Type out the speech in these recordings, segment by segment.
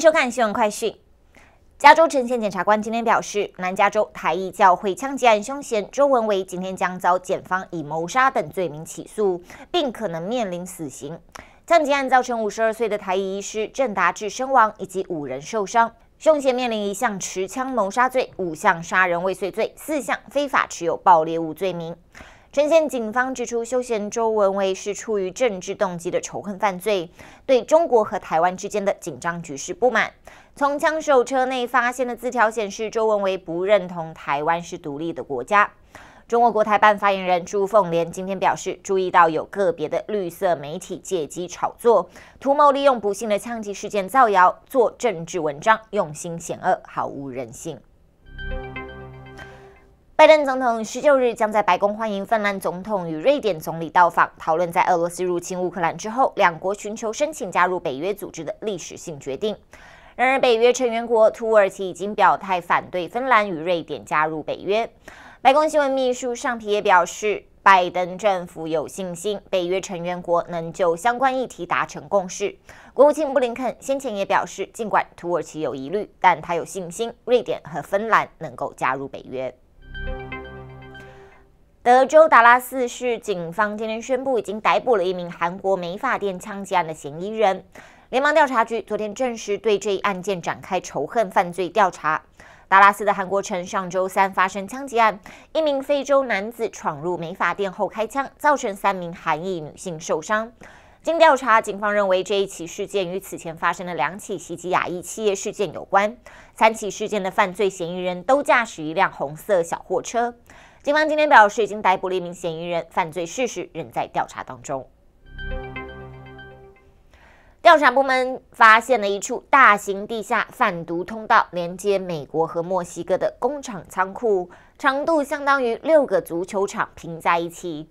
收看新闻快讯。加州城县检察官今天表示，南加州台裔教会枪击案凶嫌周文伟今天将遭检方以谋杀等罪名起诉，并可能面临死刑。枪击案造成五十二岁的台裔医师郑达志身亡，以及五人受伤。凶嫌面临一项持枪谋杀罪、五项杀人未遂罪、四项非法持有爆裂物罪名。陈县警方指出，休闲周文威是出于政治动机的仇恨犯罪，对中国和台湾之间的紧张局势不满。从枪手车内发现的字条显示，周文威不认同台湾是独立的国家。中国国台办发言人朱凤莲今天表示，注意到有个别的绿色媒体借机炒作，图谋利用不幸的枪击事件造谣，做政治文章，用心险恶，毫无人性。拜登总统十九日将在白宫欢迎芬兰总统与瑞典总理到访，讨论在俄罗斯入侵乌克兰之后，两国寻求申请加入北约组织的历史性决定。然而，北约成员国土耳其已经表态反对芬兰与瑞典加入北约。白宫新闻秘书尚皮也表示，拜登政府有信心北约成员国能就相关议题达成共识。国务卿布林肯先前也表示，尽管土耳其有疑虑，但他有信心瑞典和芬兰能够加入北约。德州达拉斯市警方今天宣布，已经逮捕了一名韩国美发店枪击案的嫌疑人。联邦调查局昨天正式对这一案件展开仇恨犯罪调查。达拉斯的韩国城上周三发生枪击案，一名非洲男子闯入美发店后开枪，造成三名韩裔女性受伤。经调查，警方认为这一起事件与此前发生的两起袭击亚裔企业事件有关。三起事件的犯罪嫌疑人都驾驶一辆红色小货车。警方今天表示，已经逮捕了一名嫌疑人，犯罪事实仍在调查当中。调查部门发现了一处大型地下贩毒通道，连接美国和墨西哥的工厂仓库，长度相当于六个足球场拼在一起。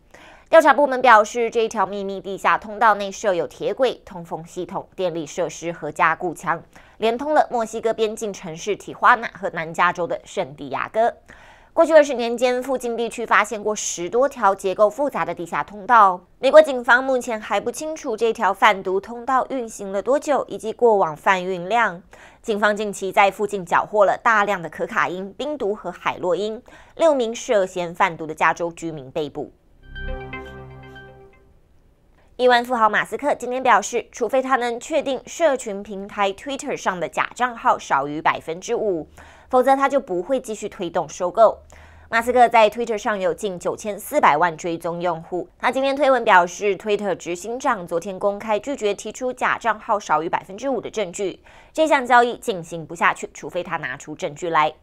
调查部门表示，这条秘密地下通道内设有铁轨、通风系统、电力设施和加固墙，连通了墨西哥边境城市提花纳和南加州的圣地亚哥。过去二十年间，附近地区发现过十多条结构复杂的地下通道。美国警方目前还不清楚这条贩毒通道运行了多久，以及过往贩运量。警方近期在附近缴获了大量的可卡因、冰毒和海洛因，六名涉嫌贩毒的加州居民被捕。亿万富豪马斯克今天表示，除非他能确定社群平台 Twitter 上的假账号少于百分之五，否则他就不会继续推动收购。马斯克在推特上有近九千四百万追踪用户。他今天推文表示，推特执行长昨天公开拒绝提出假账号少于百分之五的证据，这项交易进行不下去，除非他拿出证据来。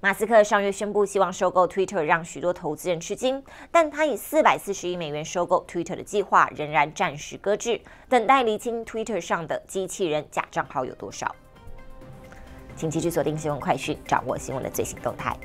马斯克上月宣布希望收购 Twitter，让许多投资人吃惊，但他以四百四十亿美元收购 Twitter 的计划仍然暂时搁置，等待厘清 Twitter 上的机器人假账号有多少。请继续锁定新闻快讯，掌握新闻的最新动态。